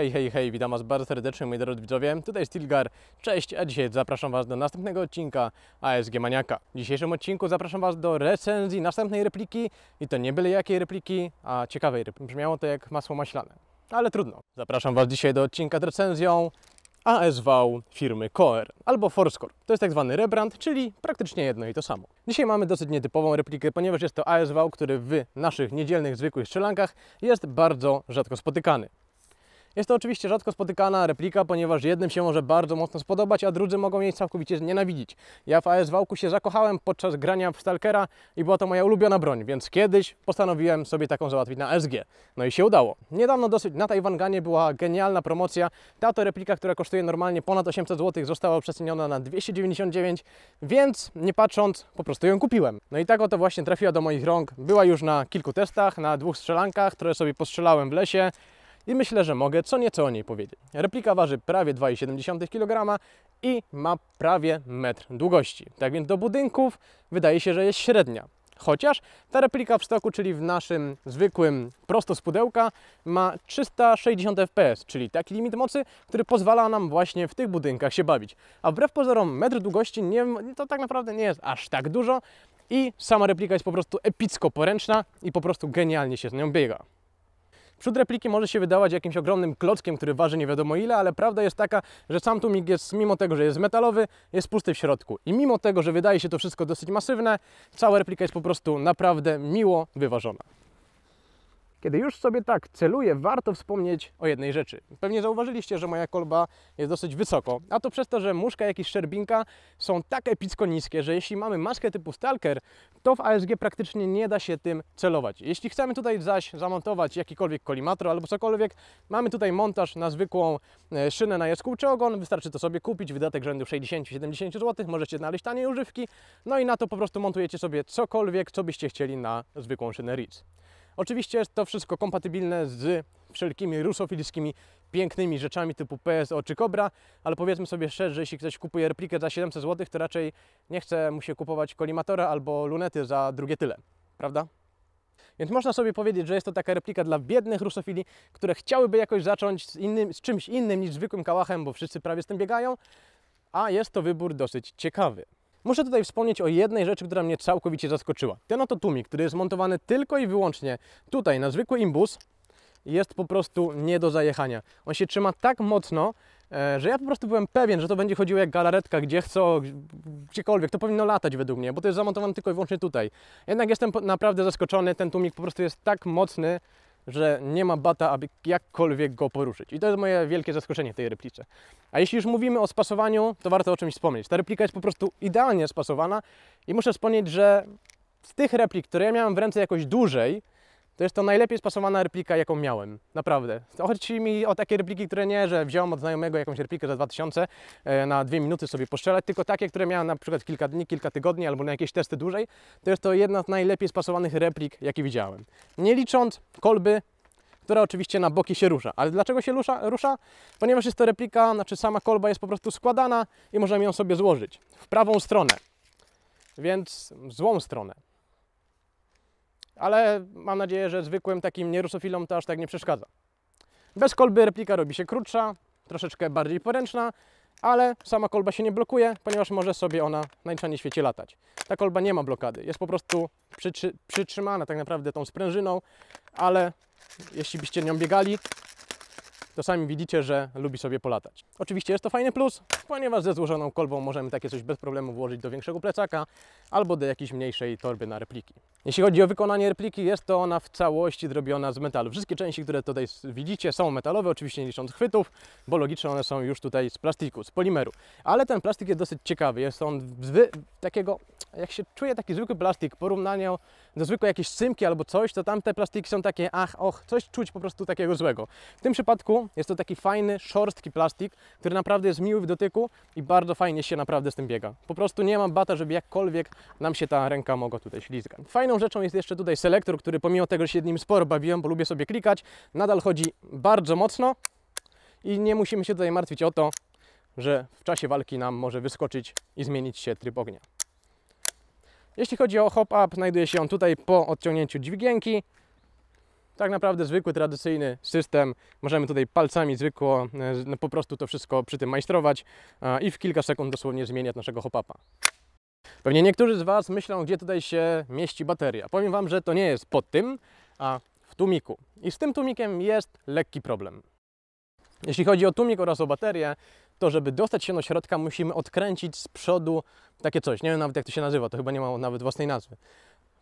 Hej, hej, hej, witam Was bardzo serdecznie, moi drodzy widzowie. Tutaj Stilgar, cześć, a dzisiaj zapraszam Was do następnego odcinka ASG Maniaka. W dzisiejszym odcinku zapraszam Was do recenzji następnej repliki i to nie byle jakiej repliki, a ciekawej repliki. Brzmiało to jak masło maślane, ale trudno. Zapraszam Was dzisiaj do odcinka z recenzją ASV firmy Coer albo Forscore. To jest tak zwany rebrand, czyli praktycznie jedno i to samo. Dzisiaj mamy dosyć nietypową replikę, ponieważ jest to ASV, który w naszych niedzielnych, zwykłych strzelankach jest bardzo rzadko spotykany. Jest to oczywiście rzadko spotykana replika, ponieważ jednym się może bardzo mocno spodobać, a drudzy mogą jej całkowicie nienawidzić. Ja w AS Wałku się zakochałem podczas grania w Stalkera i była to moja ulubiona broń, więc kiedyś postanowiłem sobie taką załatwić na SG. No i się udało. Niedawno dosyć na Tajwanganie była genialna promocja. Ta to replika, która kosztuje normalnie ponad 800 zł, została przeceniona na 299, więc nie patrząc po prostu ją kupiłem. No i tak oto właśnie trafiła do moich rąk. Była już na kilku testach, na dwóch strzelankach, które sobie postrzelałem w lesie i myślę, że mogę co nieco o niej powiedzieć. Replika waży prawie 2,7 kg i ma prawie metr długości. Tak więc do budynków wydaje się, że jest średnia. Chociaż ta replika w stoku, czyli w naszym zwykłym prosto z pudełka, ma 360 fps, czyli taki limit mocy, który pozwala nam właśnie w tych budynkach się bawić. A wbrew pozorom metr długości nie, to tak naprawdę nie jest aż tak dużo i sama replika jest po prostu epicko poręczna i po prostu genialnie się z nią biega. Przód repliki może się wydawać jakimś ogromnym klockiem, który waży nie wiadomo ile, ale prawda jest taka, że sam mig jest, mimo tego, że jest metalowy, jest pusty w środku. I mimo tego, że wydaje się to wszystko dosyć masywne, cała replika jest po prostu naprawdę miło wyważona. Kiedy już sobie tak celuję, warto wspomnieć o jednej rzeczy. Pewnie zauważyliście, że moja kolba jest dosyć wysoko, a to przez to, że muszka jak i szczerbinka są tak epicko niskie, że jeśli mamy maskę typu Stalker, to w ASG praktycznie nie da się tym celować. Jeśli chcemy tutaj zaś zamontować jakikolwiek kolimatro albo cokolwiek, mamy tutaj montaż na zwykłą e, szynę na jaskół ogon, wystarczy to sobie kupić, wydatek rzędu 60-70 zł, możecie znaleźć tanie używki, no i na to po prostu montujecie sobie cokolwiek, co byście chcieli na zwykłą szynę Ritz. Oczywiście jest to wszystko kompatybilne z wszelkimi rusofilskimi pięknymi rzeczami typu PSO czy Cobra, ale powiedzmy sobie szczerze, że jeśli ktoś kupuje replikę za 700 zł, to raczej nie chce mu się kupować kolimatora albo lunety za drugie tyle, prawda? Więc można sobie powiedzieć, że jest to taka replika dla biednych rusofili, które chciałyby jakoś zacząć z, innym, z czymś innym niż zwykłym kałachem, bo wszyscy prawie z tym biegają, a jest to wybór dosyć ciekawy. Muszę tutaj wspomnieć o jednej rzeczy, która mnie całkowicie zaskoczyła. Ten oto tłumik, który jest montowany tylko i wyłącznie tutaj na zwykły imbus, jest po prostu nie do zajechania. On się trzyma tak mocno, e, że ja po prostu byłem pewien, że to będzie chodziło jak galaretka, gdzie chcę, gdziekolwiek. To powinno latać według mnie, bo to jest zamontowane tylko i wyłącznie tutaj. Jednak jestem naprawdę zaskoczony, ten tumik po prostu jest tak mocny, że nie ma bata, aby jakkolwiek go poruszyć. I to jest moje wielkie zaskoczenie tej replice. A jeśli już mówimy o spasowaniu, to warto o czymś wspomnieć. Ta replika jest po prostu idealnie spasowana i muszę wspomnieć, że z tych replik, które ja miałem w ręce jakoś dłużej, to jest to najlepiej spasowana replika, jaką miałem. Naprawdę. Chodzi mi o takie repliki, które nie, że wziąłem od znajomego jakąś replikę za 2000 e, na dwie minuty sobie postrzelać, tylko takie, które miałem na przykład kilka dni, kilka tygodni albo na jakieś testy dłużej. To jest to jedna z najlepiej spasowanych replik, jakie widziałem. Nie licząc kolby, która oczywiście na boki się rusza. Ale dlaczego się rusza? rusza? Ponieważ jest to replika, znaczy sama kolba jest po prostu składana i możemy ją sobie złożyć w prawą stronę, więc w złą stronę ale mam nadzieję, że zwykłym takim nierusofilom to aż tak nie przeszkadza. Bez kolby replika robi się krótsza, troszeczkę bardziej poręczna, ale sama kolba się nie blokuje, ponieważ może sobie ona na świecie latać. Ta kolba nie ma blokady, jest po prostu przytrzymana tak naprawdę tą sprężyną, ale jeśli byście nią biegali, to sami widzicie, że lubi sobie polatać. Oczywiście jest to fajny plus, ponieważ ze złożoną kolbą możemy takie coś bez problemu włożyć do większego plecaka albo do jakiejś mniejszej torby na repliki. Jeśli chodzi o wykonanie repliki, jest to ona w całości zrobiona z metalu. Wszystkie części, które tutaj widzicie są metalowe, oczywiście nie licząc chwytów, bo logicznie one są już tutaj z plastiku, z polimeru. Ale ten plastik jest dosyć ciekawy, jest on z takiego jak się czuje taki zwykły plastik, porównaniu do zwykłej jakiejś cymki albo coś, to tamte plastiki są takie ach, och, coś czuć po prostu takiego złego. W tym przypadku jest to taki fajny, szorstki plastik, który naprawdę jest miły w dotyku i bardzo fajnie się naprawdę z tym biega. Po prostu nie mam bata, żeby jakkolwiek nam się ta ręka mogła tutaj ślizgać. Fajną rzeczą jest jeszcze tutaj selektor, który pomimo tego, że się nim sporo bawiłem, bo lubię sobie klikać, nadal chodzi bardzo mocno i nie musimy się tutaj martwić o to, że w czasie walki nam może wyskoczyć i zmienić się tryb ognia. Jeśli chodzi o hop-up, znajduje się on tutaj po odciągnięciu dźwigienki. Tak naprawdę zwykły, tradycyjny system. Możemy tutaj palcami zwykło e, no, po prostu to wszystko przy tym majstrować e, i w kilka sekund dosłownie zmieniać naszego hop-upa. Pewnie niektórzy z Was myślą, gdzie tutaj się mieści bateria. Powiem Wam, że to nie jest pod tym, a w tumiku. I z tym tumikiem jest lekki problem. Jeśli chodzi o tumik oraz o baterię, to żeby dostać się do środka, musimy odkręcić z przodu takie coś. Nie wiem nawet jak to się nazywa, to chyba nie ma nawet własnej nazwy.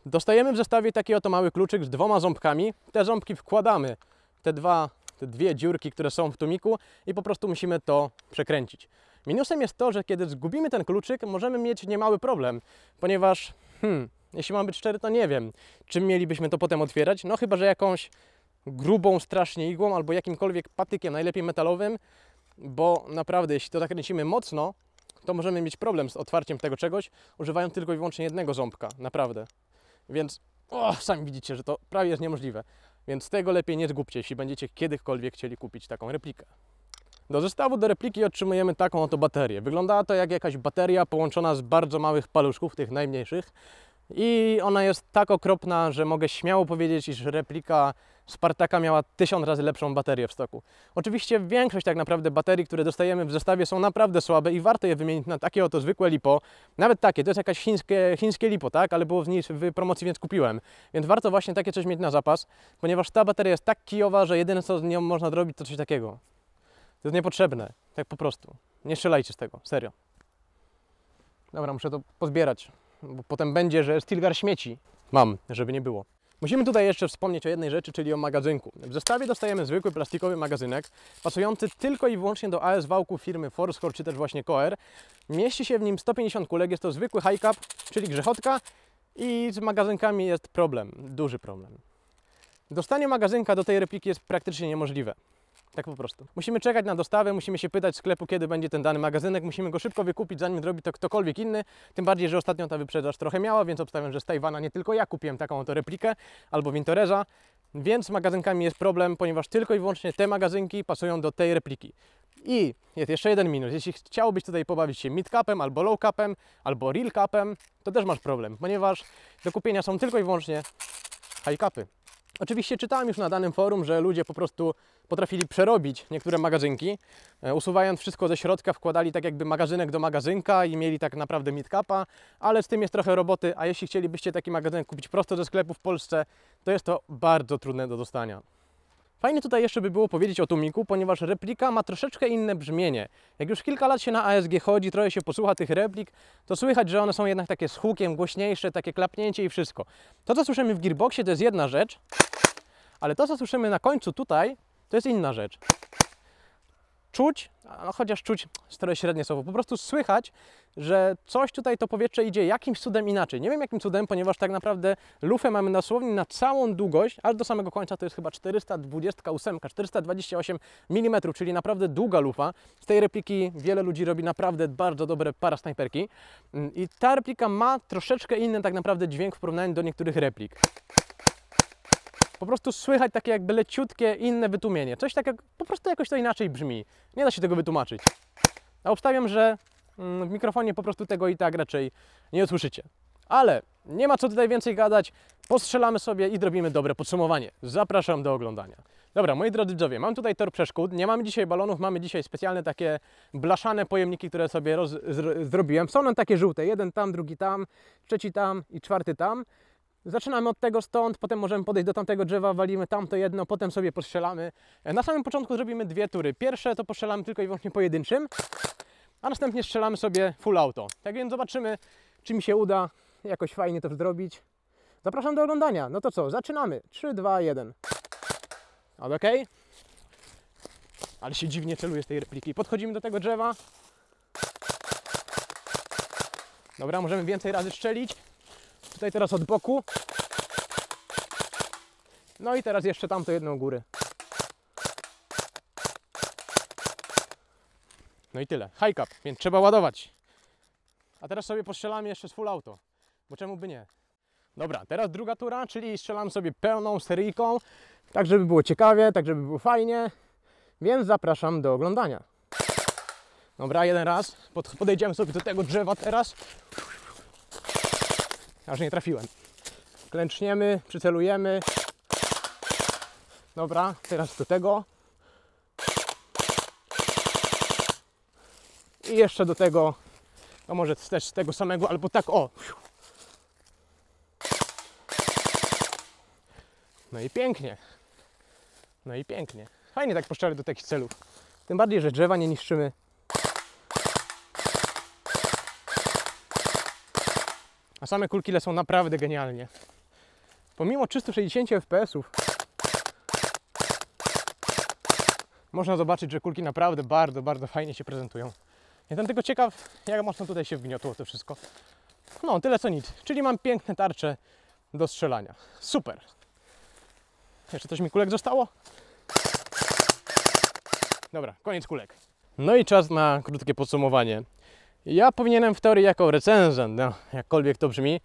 Dostajemy w zestawie taki oto mały kluczyk z dwoma ząbkami. Te ząbki wkładamy, te, dwa, te dwie dziurki, które są w tumiku i po prostu musimy to przekręcić. Minusem jest to, że kiedy zgubimy ten kluczyk, możemy mieć niemały problem, ponieważ, hmm, jeśli mam być szczery, to nie wiem, czym mielibyśmy to potem otwierać, no chyba, że jakąś grubą strasznie igłą albo jakimkolwiek patykiem, najlepiej metalowym, bo naprawdę, jeśli to zakręcimy tak mocno, to możemy mieć problem z otwarciem tego czegoś, używając tylko i wyłącznie jednego ząbka, naprawdę. Więc o, sami widzicie, że to prawie jest niemożliwe. Więc tego lepiej nie zgubcie, jeśli będziecie kiedykolwiek chcieli kupić taką replikę. Do zestawu do repliki otrzymujemy taką oto baterię. Wygląda to jak jakaś bateria połączona z bardzo małych paluszków, tych najmniejszych, i ona jest tak okropna, że mogę śmiało powiedzieć, iż replika Spartaka miała tysiąc razy lepszą baterię w stoku. Oczywiście większość tak naprawdę baterii, które dostajemy w zestawie są naprawdę słabe i warto je wymienić na takie oto zwykłe lipo. Nawet takie, to jest jakieś chińskie, chińskie lipo, tak? Ale było w niej w promocji, więc kupiłem. Więc warto właśnie takie coś mieć na zapas, ponieważ ta bateria jest tak kijowa, że jedyne co z nią można zrobić to coś takiego. To jest niepotrzebne, tak po prostu. Nie strzelajcie z tego, serio. Dobra, muszę to pozbierać bo potem będzie, że Stilgar śmieci. Mam, żeby nie było. Musimy tutaj jeszcze wspomnieć o jednej rzeczy, czyli o magazynku. W zestawie dostajemy zwykły plastikowy magazynek, pasujący tylko i wyłącznie do AS wałku firmy Forscore czy też właśnie Koer. Mieści się w nim 150 kulek, jest to zwykły high cap, czyli grzechotka i z magazynkami jest problem, duży problem. Dostanie magazynka do tej repliki jest praktycznie niemożliwe. Tak po prostu. Musimy czekać na dostawę, musimy się pytać sklepu, kiedy będzie ten dany magazynek, musimy go szybko wykupić, zanim zrobi to ktokolwiek inny. Tym bardziej, że ostatnio ta wyprzedaż trochę miała, więc obstawiam, że z Tajwana nie tylko ja kupiłem taką oto replikę albo Vintoreza, więc z magazynkami jest problem, ponieważ tylko i wyłącznie te magazynki pasują do tej repliki. I jest jeszcze jeden minus. Jeśli chciałbyś tutaj pobawić się mid-capem, albo low-capem, albo real-capem, to też masz problem, ponieważ do kupienia są tylko i wyłącznie high-capy. Oczywiście czytałem już na danym forum, że ludzie po prostu potrafili przerobić niektóre magazynki, e, usuwając wszystko ze środka, wkładali tak jakby magazynek do magazynka i mieli tak naprawdę midcapa, ale z tym jest trochę roboty, a jeśli chcielibyście taki magazynek kupić prosto ze sklepu w Polsce, to jest to bardzo trudne do dostania. Fajnie tutaj jeszcze by było powiedzieć o Tumiku, ponieważ replika ma troszeczkę inne brzmienie. Jak już kilka lat się na ASG chodzi, trochę się posłucha tych replik, to słychać, że one są jednak takie z hukiem, głośniejsze, takie klapnięcie i wszystko. To, co słyszymy w gearboxie, to jest jedna rzecz, ale to, co słyszymy na końcu tutaj, to jest inna rzecz czuć, no chociaż czuć stare średnie słowo, po prostu słychać, że coś tutaj to powietrze idzie jakimś cudem inaczej. Nie wiem jakim cudem, ponieważ tak naprawdę lufę mamy dosłownie na całą długość, aż do samego końca to jest chyba 428, 428 mm, czyli naprawdę długa lufa. Z tej repliki wiele ludzi robi naprawdę bardzo dobre para i ta replika ma troszeczkę inny tak naprawdę dźwięk w porównaniu do niektórych replik po prostu słychać takie jakby leciutkie inne wytłumienie. Coś takiego, po prostu jakoś to inaczej brzmi. Nie da się tego wytłumaczyć. A obstawiam, że mm, w mikrofonie po prostu tego i tak raczej nie usłyszycie. Ale nie ma co tutaj więcej gadać, postrzelamy sobie i zrobimy dobre podsumowanie. Zapraszam do oglądania. Dobra, moi drodzy widzowie, mam tutaj tor przeszkód, nie mamy dzisiaj balonów, mamy dzisiaj specjalne takie blaszane pojemniki, które sobie roz, zrobiłem. Są one takie żółte, jeden tam, drugi tam, trzeci tam i czwarty tam. Zaczynamy od tego stąd, potem możemy podejść do tamtego drzewa, walimy tamto jedno, potem sobie postrzelamy. E, na samym początku zrobimy dwie tury. Pierwsze to postrzelamy tylko i wyłącznie pojedynczym, a następnie strzelamy sobie full auto. Tak więc zobaczymy, czy mi się uda jakoś fajnie to zrobić. Zapraszam do oglądania. No to co, zaczynamy. 3, 2, 1. Ale okej. Ale się dziwnie celuje z tej repliki. Podchodzimy do tego drzewa. Dobra, możemy więcej razy strzelić. Tutaj teraz od boku. No i teraz jeszcze tamto jedną góry. No i tyle. High cap, więc trzeba ładować. A teraz sobie postrzelamy jeszcze z full auto, bo czemu by nie? Dobra, teraz druga tura, czyli strzelam sobie pełną seryjką, tak żeby było ciekawie, tak żeby było fajnie, więc zapraszam do oglądania. Dobra, jeden raz, podejdziemy sobie do tego drzewa teraz aż nie trafiłem. Klęczniemy, przycelujemy. Dobra, teraz do tego. I jeszcze do tego, no może też z tego samego, albo tak, o! No i pięknie. No i pięknie. Fajnie tak poszczerze do takich celów. Tym bardziej, że drzewa nie niszczymy, A same kulki lecą naprawdę genialnie. Pomimo 360 fps można zobaczyć, że kulki naprawdę bardzo, bardzo fajnie się prezentują. Jestem tylko ciekaw, jak mocno tutaj się wgniotło to wszystko. No, tyle co nic. Czyli mam piękne tarcze do strzelania. Super. Jeszcze coś mi kulek zostało? Dobra, koniec kulek. No i czas na krótkie podsumowanie. Ja powinienem w teorii jako recenzent, no, jakkolwiek to brzmi,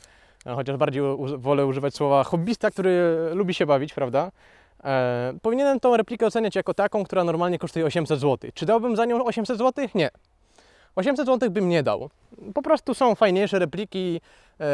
no, chociaż bardziej wolę używać słowa hobbysta, który lubi się bawić, prawda? E, powinienem tą replikę oceniać jako taką, która normalnie kosztuje 800 zł. Czy dałbym za nią 800 zł? Nie. 800 zł bym nie dał. Po prostu są fajniejsze repliki e,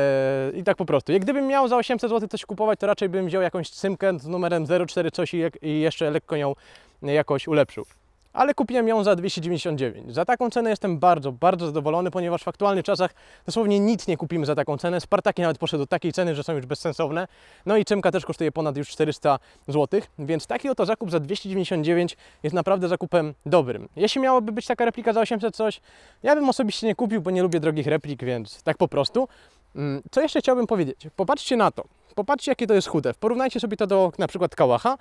i tak po prostu. Jak gdybym miał za 800 zł coś kupować, to raczej bym wziął jakąś symkę z numerem 04 coś i, i jeszcze lekko ją jakoś ulepszył ale kupiłem ją za 299. Za taką cenę jestem bardzo, bardzo zadowolony, ponieważ w aktualnych czasach dosłownie nic nie kupimy za taką cenę. Spartaki nawet poszedł do takiej ceny, że są już bezsensowne. No i Czemka też kosztuje ponad już 400 zł, więc taki oto zakup za 299 jest naprawdę zakupem dobrym. Jeśli miałaby być taka replika za 800 coś, ja bym osobiście nie kupił, bo nie lubię drogich replik, więc tak po prostu. Mm, co jeszcze chciałbym powiedzieć? Popatrzcie na to. Popatrzcie, jakie to jest chude. Porównajcie sobie to do na przykład kałacha.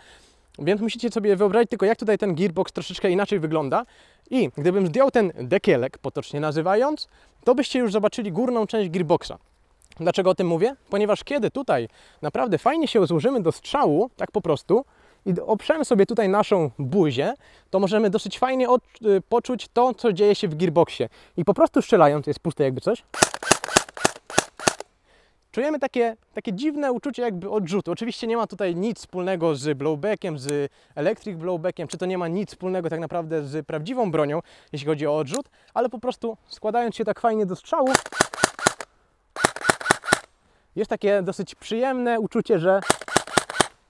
Więc musicie sobie wyobrazić tylko, jak tutaj ten gearbox troszeczkę inaczej wygląda. I gdybym zdjął ten dekielek, potocznie nazywając, to byście już zobaczyli górną część gearboxa. Dlaczego o tym mówię? Ponieważ kiedy tutaj naprawdę fajnie się złożymy do strzału, tak po prostu, i oprzemy sobie tutaj naszą buzię, to możemy dosyć fajnie y, poczuć to, co dzieje się w gearboxie. I po prostu strzelając, jest puste jakby coś, czujemy takie, takie dziwne uczucie jakby odrzutu. Oczywiście nie ma tutaj nic wspólnego z blowbackiem, z electric blowbackiem, czy to nie ma nic wspólnego tak naprawdę z prawdziwą bronią, jeśli chodzi o odrzut, ale po prostu składając się tak fajnie do strzału, jest takie dosyć przyjemne uczucie, że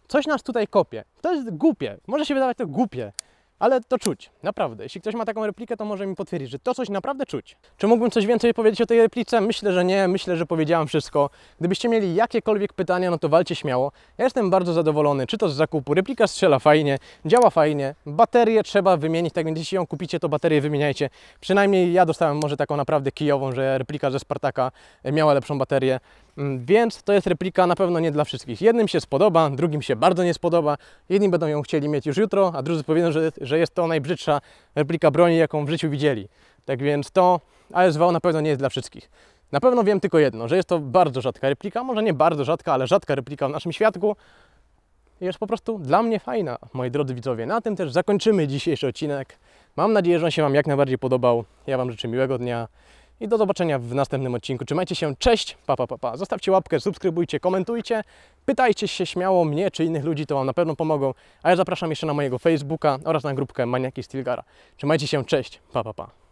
coś nas tutaj kopie. To jest głupie, może się wydawać to głupie, ale to czuć, naprawdę. Jeśli ktoś ma taką replikę, to może mi potwierdzić, że to coś naprawdę czuć. Czy mógłbym coś więcej powiedzieć o tej replice? Myślę, że nie. Myślę, że powiedziałem wszystko. Gdybyście mieli jakiekolwiek pytania, no to walcie śmiało. Ja jestem bardzo zadowolony, czy to z zakupu. Replika strzela fajnie, działa fajnie. Baterię trzeba wymienić, tak więc jeśli ją kupicie, to baterię wymieniajcie. Przynajmniej ja dostałem może taką naprawdę kijową, że replika ze Spartaka miała lepszą baterię. Mm, więc to jest replika na pewno nie dla wszystkich. Jednym się spodoba, drugim się bardzo nie spodoba. Jedni będą ją chcieli mieć już jutro, a drudzy powiedzą, że, że jest to najbrzydsza replika broni, jaką w życiu widzieli. Tak więc to ASV na pewno nie jest dla wszystkich. Na pewno wiem tylko jedno, że jest to bardzo rzadka replika, może nie bardzo rzadka, ale rzadka replika w naszym świadku. Jest po prostu dla mnie fajna, moi drodzy widzowie. Na tym też zakończymy dzisiejszy odcinek. Mam nadzieję, że on się Wam jak najbardziej podobał. Ja Wam życzę miłego dnia i do zobaczenia w następnym odcinku. Trzymajcie się, cześć, pa, pa, pa, pa. Zostawcie łapkę, subskrybujcie, komentujcie, pytajcie się śmiało mnie czy innych ludzi, to Wam na pewno pomogą, a ja zapraszam jeszcze na mojego Facebooka oraz na grupkę Maniaki Stilgara. Trzymajcie się, cześć, pa, pa, pa.